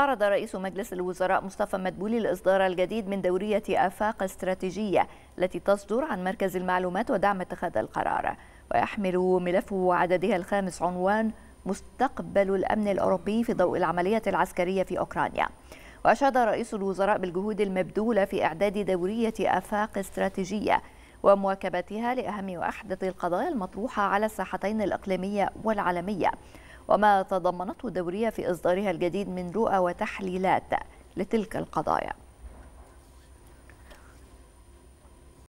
عرض رئيس مجلس الوزراء مصطفى مدبولي الإصدار الجديد من دورية آفاق استراتيجية التي تصدر عن مركز المعلومات ودعم اتخاذ القرار ويحمل ملفه عددها الخامس عنوان مستقبل الأمن الأوروبي في ضوء العملية العسكرية في أوكرانيا وأشاد رئيس الوزراء بالجهود المبذولة في إعداد دورية آفاق استراتيجية ومواكبتها لأهم وأحدث القضايا المطروحة على الساحتين الإقليمية والعالمية وما تضمنته الدورية في إصدارها الجديد من رؤى وتحليلات لتلك القضايا